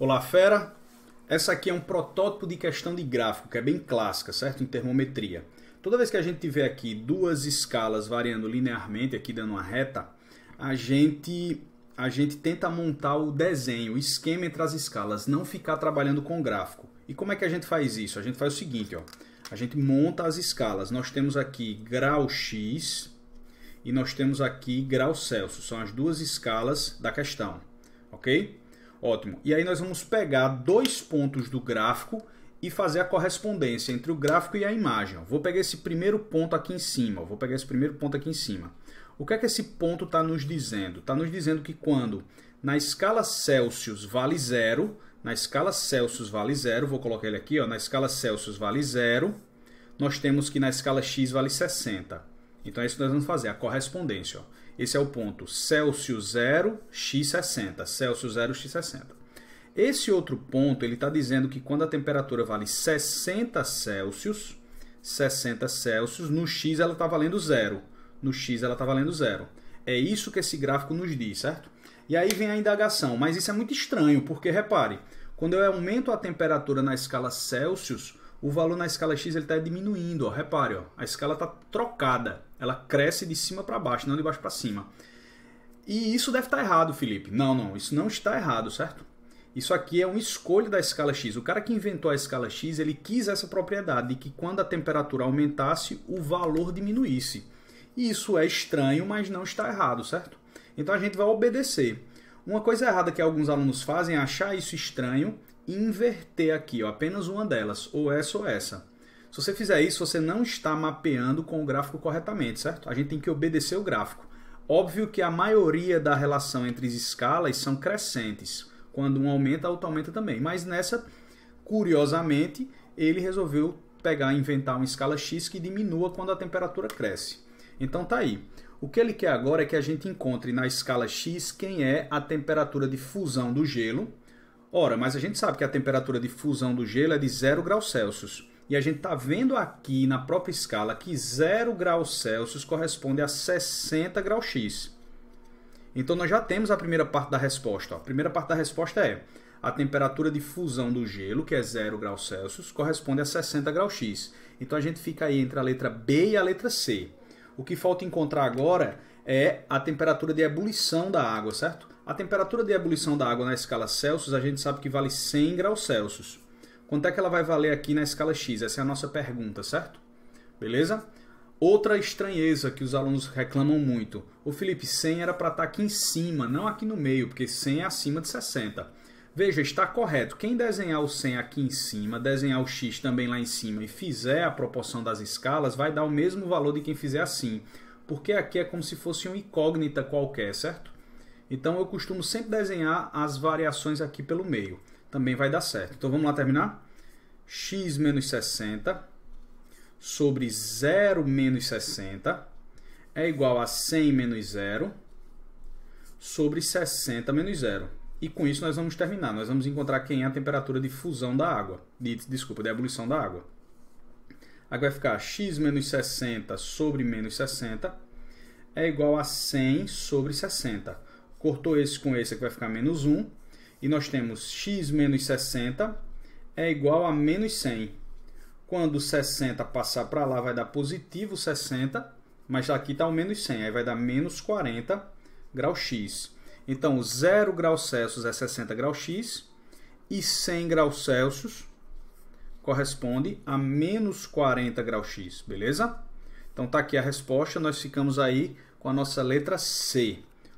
Olá, fera! Essa aqui é um protótipo de questão de gráfico, que é bem clássica, certo? Em termometria. Toda vez que a gente tiver aqui duas escalas variando linearmente, aqui dando uma reta, a gente, a gente tenta montar o desenho, o esquema entre as escalas, não ficar trabalhando com gráfico. E como é que a gente faz isso? A gente faz o seguinte, ó. A gente monta as escalas. Nós temos aqui grau X e nós temos aqui grau Celsius. São as duas escalas da questão, ok? Ótimo. E aí nós vamos pegar dois pontos do gráfico e fazer a correspondência entre o gráfico e a imagem. Vou pegar esse primeiro ponto aqui em cima. Vou pegar esse primeiro ponto aqui em cima. O que é que esse ponto está nos dizendo? Está nos dizendo que quando na escala Celsius vale zero, na escala Celsius vale zero, vou colocar ele aqui, ó, na escala Celsius vale zero, nós temos que na escala X vale 60. Então é isso que nós vamos fazer, a correspondência. Ó. Esse é o ponto Celsius 0, X60. Celsius 0, X60. Esse outro ponto, ele está dizendo que quando a temperatura vale 60 Celsius, 60 Celsius, no X ela está valendo zero. No X ela está valendo zero. É isso que esse gráfico nos diz, certo? E aí vem a indagação, mas isso é muito estranho, porque repare, quando eu aumento a temperatura na escala Celsius, o valor na escala x está diminuindo. Ó. Repare, ó, a escala está trocada. Ela cresce de cima para baixo, não de baixo para cima. E isso deve estar tá errado, Felipe. Não, não, isso não está errado, certo? Isso aqui é uma escolha da escala x. O cara que inventou a escala x, ele quis essa propriedade de que quando a temperatura aumentasse, o valor diminuísse. Isso é estranho, mas não está errado, certo? Então a gente vai obedecer. Uma coisa errada que alguns alunos fazem é achar isso estranho inverter aqui, ó, apenas uma delas, ou essa ou essa. Se você fizer isso, você não está mapeando com o gráfico corretamente, certo? A gente tem que obedecer o gráfico. Óbvio que a maioria da relação entre as escalas são crescentes. Quando um aumenta, outro aumenta também. Mas nessa, curiosamente, ele resolveu pegar e inventar uma escala X que diminua quando a temperatura cresce. Então tá aí. O que ele quer agora é que a gente encontre na escala X quem é a temperatura de fusão do gelo, Ora, mas a gente sabe que a temperatura de fusão do gelo é de 0 graus Celsius. E a gente está vendo aqui na própria escala que 0 graus Celsius corresponde a 60 graus X. Então nós já temos a primeira parte da resposta. A primeira parte da resposta é a temperatura de fusão do gelo, que é 0 graus Celsius, corresponde a 60 graus X. Então a gente fica aí entre a letra B e a letra C. O que falta encontrar agora é a temperatura de ebulição da água, certo? A temperatura de ebulição da água na escala Celsius a gente sabe que vale 100 graus Celsius. Quanto é que ela vai valer aqui na escala X? Essa é a nossa pergunta, certo? Beleza? Outra estranheza que os alunos reclamam muito. O Felipe, 100 era para estar tá aqui em cima, não aqui no meio, porque 100 é acima de 60. Veja, está correto. Quem desenhar o 100 aqui em cima, desenhar o x também lá em cima e fizer a proporção das escalas, vai dar o mesmo valor de quem fizer assim. Porque aqui é como se fosse uma incógnita qualquer, certo? Então eu costumo sempre desenhar as variações aqui pelo meio. Também vai dar certo. Então vamos lá terminar? x menos 60 sobre 0 menos 60 é igual a 100 menos 0 sobre 60 menos 0. E com isso nós vamos terminar. Nós vamos encontrar quem é a temperatura de fusão da água. De, desculpa, de ebulição da água. Aqui vai ficar x menos 60 sobre menos 60 é igual a 100 sobre 60 cortou esse com esse, aqui vai ficar menos 1. E nós temos x menos 60 é igual a menos 100. Quando 60 passar para lá, vai dar positivo 60, mas aqui está o menos 100, aí vai dar menos 40 graus x. Então, 0 graus Celsius é 60 graus x e 100 graus Celsius corresponde a menos 40 graus x, beleza? Então, está aqui a resposta, nós ficamos aí com a nossa letra C.